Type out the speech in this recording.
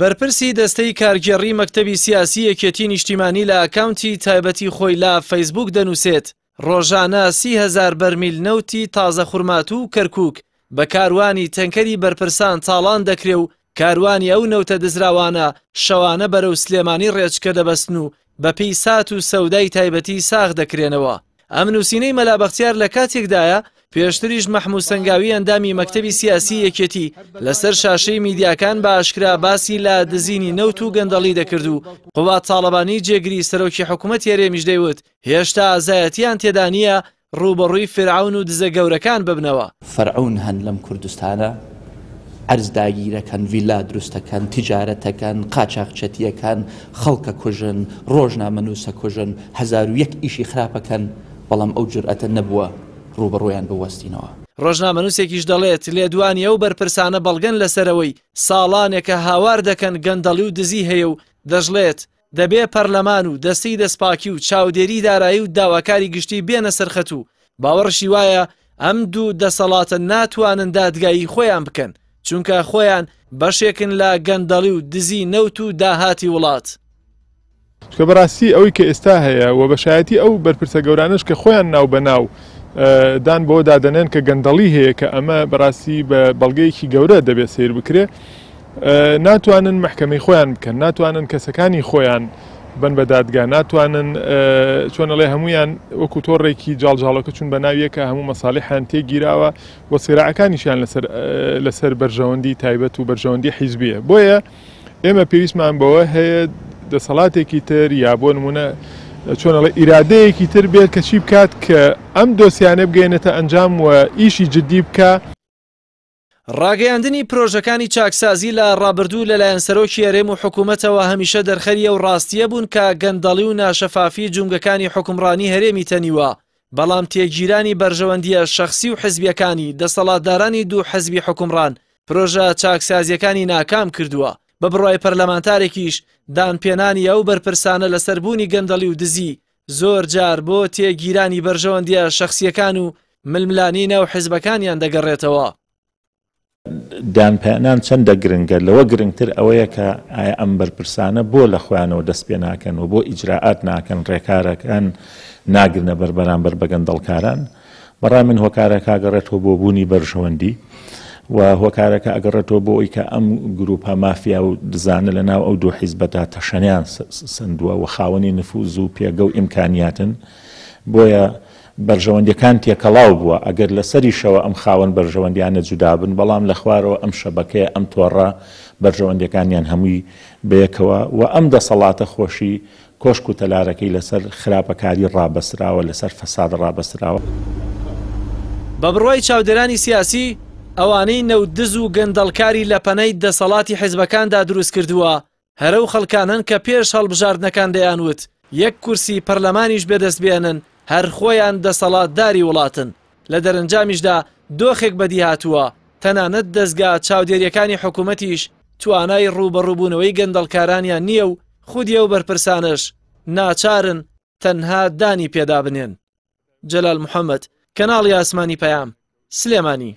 بەرپرسی دەستەی کارگەڕی مەکتەبی سیاسی یەکێتی نیشتیمانی لە ئاکاونتی تایبەتی خۆی لا فەیسبوک دەنووسێت ڕۆژانە سیهزار بەرمیل نەوتی تازە خوورمات و کەرکک بە کاروانی تەنکەری بەرپرسان تاڵان دەکرێ و کاروانی ئەو نەوتە دزراوانە شەوانە بەرەو سلێمانی ڕێچکە دەبەستن و بەپی سات و سەودای تایبەتی ساغ دەکرێنەوە ئەم نووسینەی مەلابەختیار لە کاتێکدایە پێشتریش مەحموو سنگاوی ئەندامی مەکتبی سیاسی یەکێتی لەسەر شاشەی میدیاکان بە ئاشکرا باسی لە دزینی نەوت و گەندەڵی دەکرد و قوات تاالبانی جێگری سەرۆکی حکوومەت هێرێمیش دەیوت هێشتا ئازایەتیان تێدا نییە ڕوبەڕووی فرعون و دزە گەورەکان ببنەوە فەرعون هەن لەم کوردستانە ئەرز داگیرەکەن ویلا دروستەکەن تجارەتەکەن قاچاقچەتیەکان خەڵکە کوژن ڕۆژنامە نووسە کوژن هزار و یەک ئیشی خراپەکەن بەڵام ئەو جورئەتە نەبووە ڕوبڕۆیان بوەستینەوە. ڕۆژنامەنووسێکیش دەڵێت لێ دوانی ئەو بەرپرسانە بەڵگەن لەسەرەوەی ساڵانێکە هاوار دەکەن گەندەڵی و دزی هەیە و دەژڵێت دەبێ پەرلەمان و دەستی دەستپاکی و چاودێری دارایی و داواکاری گشتی بێنە سەرخەت و باوەڕشی وایە ئەم دوو دەسەڵاتە ناتوانن دادگایی خۆیان بکەن چونکە خۆیان بەشێکن لە گەندەڵی و دزی نەوت و داهاتی وڵات. کە بەڕاستی ئەوی کە ئێستا هەیە و بەشایەتی ئەو بەرپرسە گەورانش کە خۆیان ناو بەناو دان بۆ دادەنێن کە گەندەڵی هەیە کە ئەمە بەڕاستی بە بەڵگەیەکی گەورە دەبێت سیر بکرێ ناتوانن محکەمەی خۆیان بکەن ناتوانن کەسەکانی خۆیان بن بە دادگا ناتوانن چۆنەڵێ هەمویان وەکو تۆڕێکی جاڵجاڵەکە چون بە ناویەکە هەموو مەساڵیحان تێگیراوە وە سێراعەکانیشیان لەسەر بەرژەوەندی تایبەت و بەرژەوەندی حیزبیە بۆیە ئێمە پێویستمان بەوە هەیە دەسەڵاتێکی تر یا بۆ نمونە چۆنەڵە ئیرادەیەکی تر بێت کە چی بکات کە ئەم دۆسیانە بگەێنێتە ئەنجام و ئیشی جدی بکە ڕاگەیاندنی پرۆژەکانی چاکسازی لە ڕابردوو لەلایەن سەرۆکی ئەرێم و حکوومەتەوە هەمیشە دەرخەریە و ڕاستیە بوون کە گەندەڵی و ناشەفافی جونگەکانی حکمڕانی هەرێمی تەنیوە بەڵام تێگیرانی بەرژەوەندیە شخصی و حزبیەکانی دەسەڵاتدارانی دوو حەزبی حکمڕان پرۆژە چاکسازیەکانی ناکام کردووە بە بڕای پەرلەمانتارێکیش دانپێنانی ئەو بەرپرسانە لەسەربوونی گەندەڵی و دزی زۆر جار بۆ تێگیرانی بەرژەوەندیە شخصیەکان و ململانینە و حیزبەکانیان دەگەڕێتەوە. دانپێنان چەندە گرنگە لەوە گرنگتر ئەوەیە کە ئایا ئەم بەرپرسانە بۆ لە خۆیانەوە دەست پێ ناکەن و بۆ ئیجراعات ناکەن ڕێکارەکان ناگرنە بەربەرامبەر بەگەندەڵکاران بەڕام من هۆکارە کاگەڕێتەوە بۆ بوونی بەرژەوەندی و هۆکارەکە ئەگەڕێتەوە بۆ ئەوی کە ئەم گروپە مافیا و دزانە لە ناو ئەو دوو حیزبەتا تەشەنیان سندووە و خاوەنی نفوز و پێگە و ئیمکانیاتن بۆیە بەرژەوەندەکان تێکەڵاو بووە ئەگەر لە سەریشەوە ئەم خاوەن بەرژەوەندیانە جودابن بەڵام لە خوارەوە ئەم شەبەکەی ئەم تۆڕە بەرژەوەندەکانیان هەمووی بەیەکەوە و ئەم دەسەڵاتە خۆشی کۆشک و تەلارەکەی لەسەر خراپەکاری ڕابەسراوە لەسەر فەساد ڕابەسراوە. بە بڕوای چاودێرانی سیاسی ئەوانەی نەودز و گەندەڵکاری لە پەنەی دەسەڵاتی حیزبەکاندا دروست کردووە هەرە و خەڵکانن کە پێش هەڵبژاردنەکان دەیانوت یەک کورسی پەرلەمانیش بێدەست بێنن هەر خۆیان دەسەڵاتداری وڵاتن لە دەرەنجامیشدا دۆخێک بەدی هاتووە تەنانەت دەستگا چاودێریەکانی حکوومەتیش توانای ڕوبەڕووبوونەوەی گەندەڵکارانیان نییە و خودیە و بەرپرسانش ناچارن تەنها دانی پێدا بنێن جەلال محەممەد کەناڵی ئاسمانی پەیام سلێمانی